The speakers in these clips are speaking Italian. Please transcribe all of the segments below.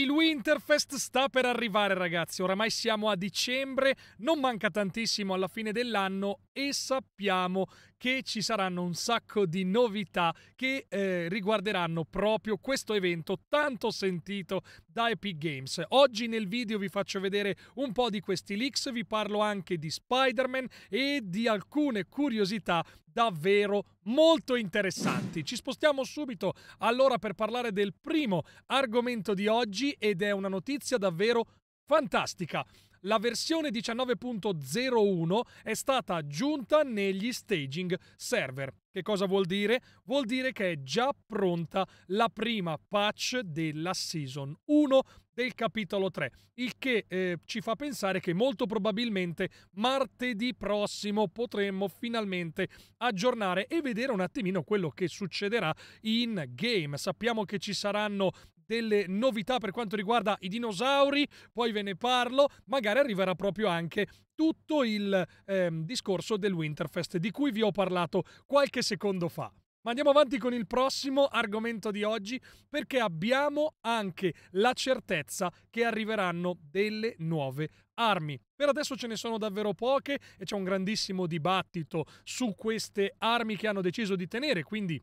Il Winterfest sta per arrivare ragazzi, oramai siamo a dicembre, non manca tantissimo alla fine dell'anno e sappiamo che ci saranno un sacco di novità che eh, riguarderanno proprio questo evento tanto sentito da Epic Games. Oggi nel video vi faccio vedere un po' di questi leaks, vi parlo anche di Spider-Man e di alcune curiosità davvero molto interessanti. Ci spostiamo subito allora per parlare del primo argomento di oggi ed è una notizia davvero fantastica la versione 19.01 è stata aggiunta negli staging server. Che cosa vuol dire? Vuol dire che è già pronta la prima patch della Season 1 del capitolo 3, il che eh, ci fa pensare che molto probabilmente martedì prossimo potremmo finalmente aggiornare e vedere un attimino quello che succederà in game. Sappiamo che ci saranno delle novità per quanto riguarda i dinosauri, poi ve ne parlo, magari arriverà proprio anche tutto il ehm, discorso del Winterfest di cui vi ho parlato qualche secondo fa. Ma andiamo avanti con il prossimo argomento di oggi perché abbiamo anche la certezza che arriveranno delle nuove armi. Per adesso ce ne sono davvero poche e c'è un grandissimo dibattito su queste armi che hanno deciso di tenere, quindi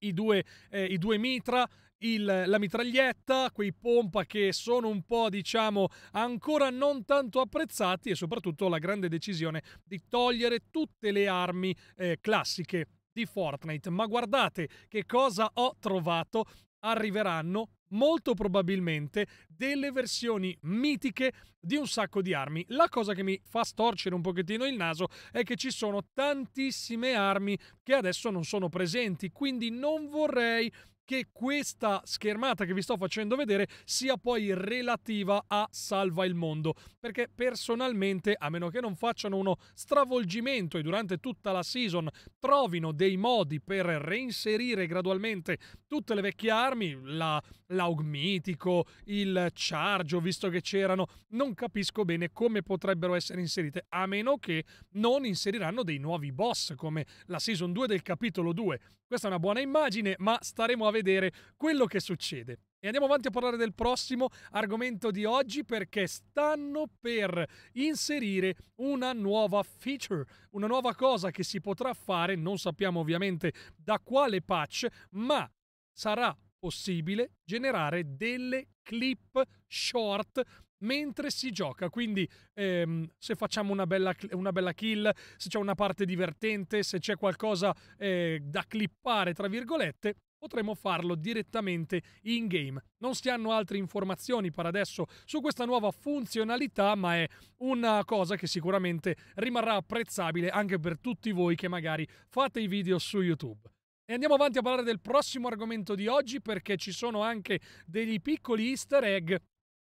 i due, eh, i due mitra, il, la mitraglietta, quei pompa che sono un po' diciamo ancora non tanto apprezzati e soprattutto la grande decisione di togliere tutte le armi eh, classiche di Fortnite. Ma guardate che cosa ho trovato. Arriveranno molto probabilmente delle versioni mitiche di un sacco di armi. La cosa che mi fa storcere un pochettino il naso è che ci sono tantissime armi che adesso non sono presenti, quindi non vorrei che questa schermata che vi sto facendo vedere sia poi relativa a Salva il Mondo, perché personalmente, a meno che non facciano uno stravolgimento e durante tutta la season trovino dei modi per reinserire gradualmente tutte le vecchie armi, la, l'aug mitico, il charge, visto che c'erano, non capisco bene come potrebbero essere inserite, a meno che non inseriranno dei nuovi boss come la season 2 del capitolo 2. Questa è una buona immagine, ma staremo a vedere vedere quello che succede. E andiamo avanti a parlare del prossimo argomento di oggi perché stanno per inserire una nuova feature, una nuova cosa che si potrà fare, non sappiamo ovviamente da quale patch, ma sarà possibile generare delle clip short mentre si gioca. Quindi ehm, se facciamo una bella, una bella kill, se c'è una parte divertente, se c'è qualcosa eh, da clippare, tra virgolette, potremo farlo direttamente in game. Non si hanno altre informazioni per adesso su questa nuova funzionalità, ma è una cosa che sicuramente rimarrà apprezzabile anche per tutti voi che magari fate i video su YouTube. E andiamo avanti a parlare del prossimo argomento di oggi perché ci sono anche degli piccoli easter egg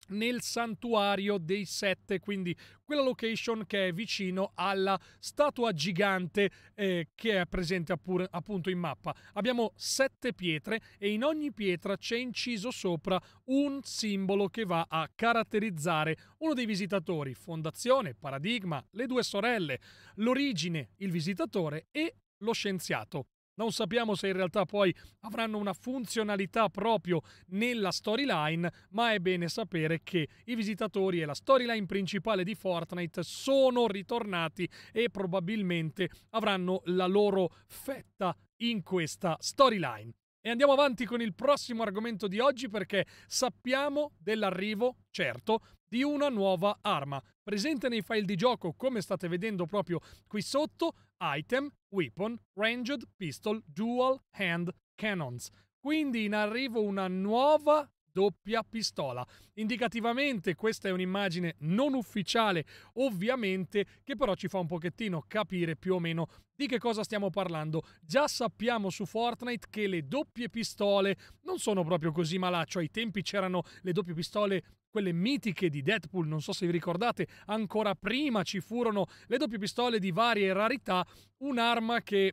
nel santuario dei sette, quindi quella location che è vicino alla statua gigante eh, che è presente appure, appunto in mappa. Abbiamo sette pietre e in ogni pietra c'è inciso sopra un simbolo che va a caratterizzare uno dei visitatori, fondazione, paradigma, le due sorelle, l'origine, il visitatore e lo scienziato. Non sappiamo se in realtà poi avranno una funzionalità proprio nella storyline, ma è bene sapere che i visitatori e la storyline principale di Fortnite sono ritornati e probabilmente avranno la loro fetta in questa storyline. E andiamo avanti con il prossimo argomento di oggi perché sappiamo dell'arrivo, certo, di una nuova arma. Presente nei file di gioco, come state vedendo proprio qui sotto, item, weapon, ranged, pistol, dual, hand, cannons. Quindi in arrivo una nuova doppia pistola. Indicativamente questa è un'immagine non ufficiale, ovviamente, che però ci fa un pochettino capire più o meno di che cosa stiamo parlando. Già sappiamo su Fortnite che le doppie pistole non sono proprio così malaccio, ai tempi c'erano le doppie pistole quelle mitiche di Deadpool, non so se vi ricordate, ancora prima ci furono le doppie pistole di varie rarità, un'arma che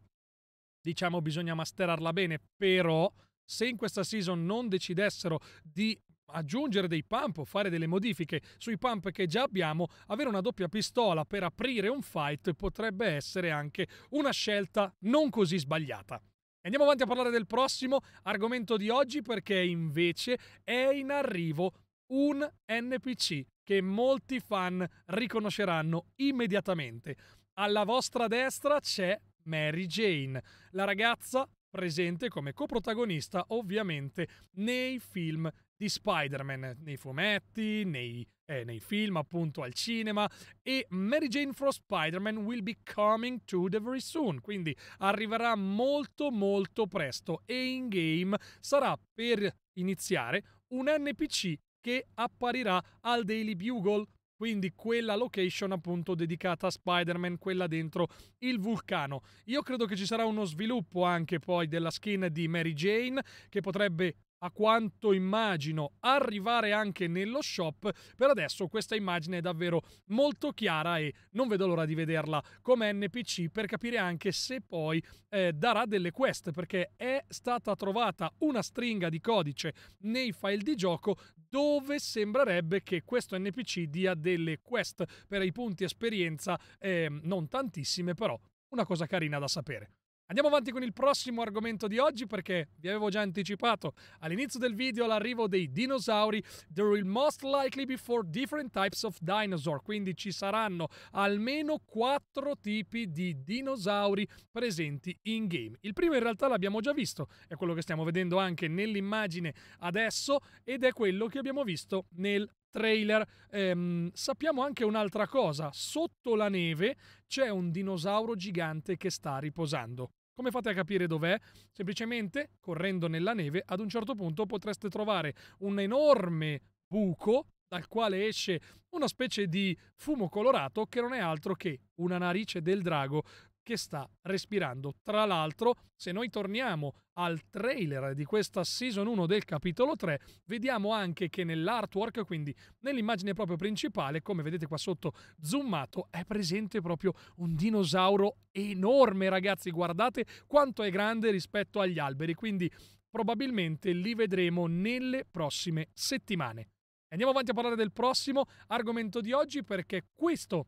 diciamo bisogna masterarla bene, però se in questa season non decidessero di aggiungere dei pump o fare delle modifiche sui pump che già abbiamo, avere una doppia pistola per aprire un fight potrebbe essere anche una scelta non così sbagliata. Andiamo avanti a parlare del prossimo argomento di oggi perché invece è in arrivo un NPC che molti fan riconosceranno immediatamente. Alla vostra destra c'è Mary Jane, la ragazza presente come coprotagonista ovviamente nei film di Spider-Man, nei fumetti, nei, eh, nei, film appunto al cinema e Mary Jane Frost Spider-Man will be coming to the very soon, quindi arriverà molto molto presto e in game sarà per iniziare un NPC che apparirà al Daily Bugle quindi quella location appunto dedicata a Spider-Man, quella dentro il vulcano. Io credo che ci sarà uno sviluppo anche poi della skin di Mary Jane che potrebbe a quanto immagino arrivare anche nello shop. Per adesso questa immagine è davvero molto chiara e non vedo l'ora di vederla come NPC per capire anche se poi eh, darà delle quest perché è stata trovata una stringa di codice nei file di gioco dove sembrerebbe che questo NPC dia delle quest per i punti esperienza, eh, non tantissime però, una cosa carina da sapere. Andiamo avanti con il prossimo argomento di oggi perché vi avevo già anticipato all'inizio del video l'arrivo dei dinosauri. There will most likely be four different types of dinosaur, quindi ci saranno almeno quattro tipi di dinosauri presenti in game. Il primo in realtà l'abbiamo già visto, è quello che stiamo vedendo anche nell'immagine adesso ed è quello che abbiamo visto nel trailer. Ehm, sappiamo anche un'altra cosa, sotto la neve c'è un dinosauro gigante che sta riposando. Come fate a capire dov'è? Semplicemente correndo nella neve ad un certo punto potreste trovare un enorme buco dal quale esce una specie di fumo colorato che non è altro che una narice del drago che sta respirando. Tra l'altro, se noi torniamo al trailer di questa season 1 del capitolo 3, vediamo anche che nell'artwork, quindi nell'immagine proprio principale, come vedete qua sotto zoomato, è presente proprio un dinosauro enorme, ragazzi, guardate quanto è grande rispetto agli alberi, quindi probabilmente li vedremo nelle prossime settimane. Andiamo avanti a parlare del prossimo argomento di oggi perché questo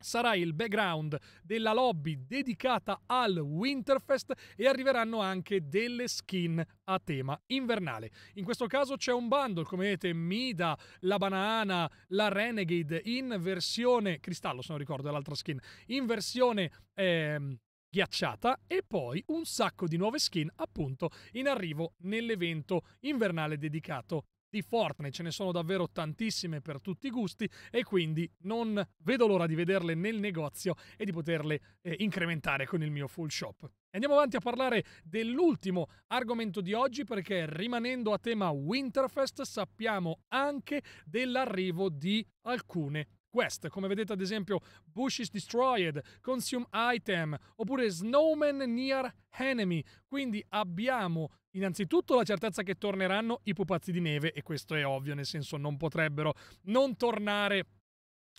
sarà il background della lobby dedicata al Winterfest e arriveranno anche delle skin a tema invernale. In questo caso c'è un bundle, come vedete, Mida, la banana, la Renegade in versione cristallo, se non ricordo, è l'altra skin, in versione eh, ghiacciata e poi un sacco di nuove skin appunto in arrivo nell'evento invernale dedicato di Fortnite, ce ne sono davvero tantissime per tutti i gusti e quindi non vedo l'ora di vederle nel negozio e di poterle eh, incrementare con il mio full shop. Andiamo avanti a parlare dell'ultimo argomento di oggi perché rimanendo a tema Winterfest sappiamo anche dell'arrivo di alcune quest, come vedete ad esempio Bush is Destroyed, Consume Item oppure Snowman Near Enemy, quindi abbiamo Innanzitutto la certezza che torneranno i pupazzi di neve, e questo è ovvio, nel senso non potrebbero non tornare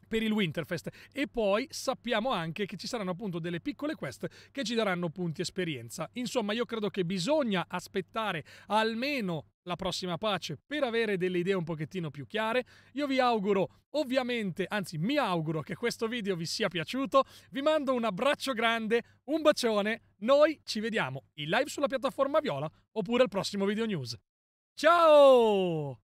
per il Winterfest e poi sappiamo anche che ci saranno appunto delle piccole quest che ci daranno punti esperienza. Insomma, io credo che bisogna aspettare almeno la prossima pace per avere delle idee un pochettino più chiare. Io vi auguro, ovviamente, anzi mi auguro che questo video vi sia piaciuto. Vi mando un abbraccio grande, un bacione. Noi ci vediamo in live sulla piattaforma Viola oppure al prossimo video news. Ciao!